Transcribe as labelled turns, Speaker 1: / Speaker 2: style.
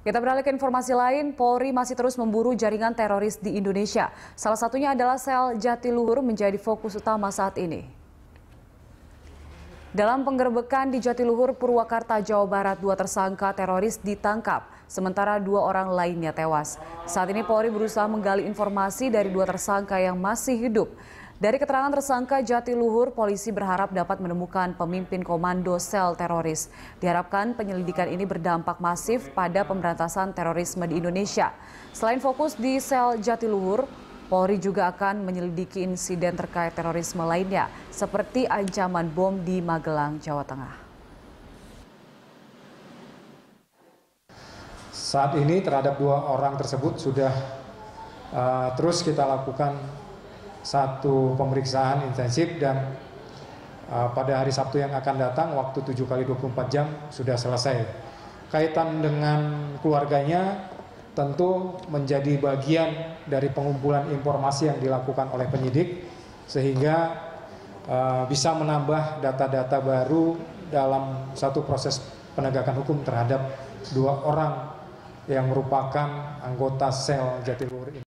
Speaker 1: Kita beralih ke informasi lain, Polri masih terus memburu jaringan teroris di Indonesia. Salah satunya adalah sel Jatiluhur menjadi fokus utama saat ini. Dalam penggerbekan di Jatiluhur, Purwakarta, Jawa Barat, dua tersangka teroris ditangkap, sementara dua orang lainnya tewas. Saat ini Polri berusaha menggali informasi dari dua tersangka yang masih hidup. Dari keterangan tersangka Jatiluhur, polisi berharap dapat menemukan pemimpin komando sel teroris. Diharapkan penyelidikan ini berdampak masif pada pemberantasan terorisme di Indonesia. Selain fokus di sel Jatiluhur, Polri juga akan menyelidiki insiden terkait terorisme lainnya, seperti ancaman bom di Magelang, Jawa Tengah.
Speaker 2: Saat ini terhadap dua orang tersebut sudah uh, terus kita lakukan satu pemeriksaan intensif dan uh, pada hari Sabtu yang akan datang waktu 7 kali 24 jam sudah selesai. Kaitan dengan keluarganya tentu menjadi bagian dari pengumpulan informasi yang dilakukan oleh penyidik sehingga uh, bisa menambah data-data baru dalam satu proses penegakan hukum terhadap dua orang yang merupakan anggota sel Jatiluhur ini.